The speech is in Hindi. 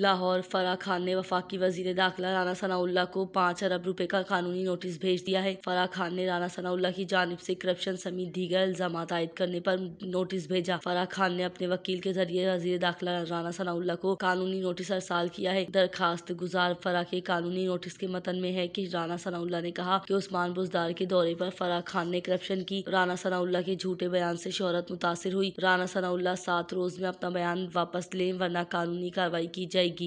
लाहौर फराह खान ने वफाकी वजीर दाखिला राना सनाउल्ला को पाँच अरब रुपए का कानूनी नोटिस भेज दिया है फराह खान ने राना सनाउल्ला की जानब से करप्शन समेत दीगर इल्जाम आयद करने पर नोटिस भेजा फराह खान ने अपने वकील के जरिए वजीर दाखिला राना सनाउल्ला को कानूनी नोटिस अरसाल किया है दरखास्त गुजार फराह के कानूनी नोटिस के मतन में है की राना सनाउल्ला ने कहा की उस्मान बुजदार के दौरे पर फराह खान ने करप्शन की राना सनाउल्ला के झूठे बयान से शोहरत मुतासर हुई राना सनाउल्ला सात रोज में अपना बयान वापस लें वरना कानूनी कार्रवाई की जाए जाएगी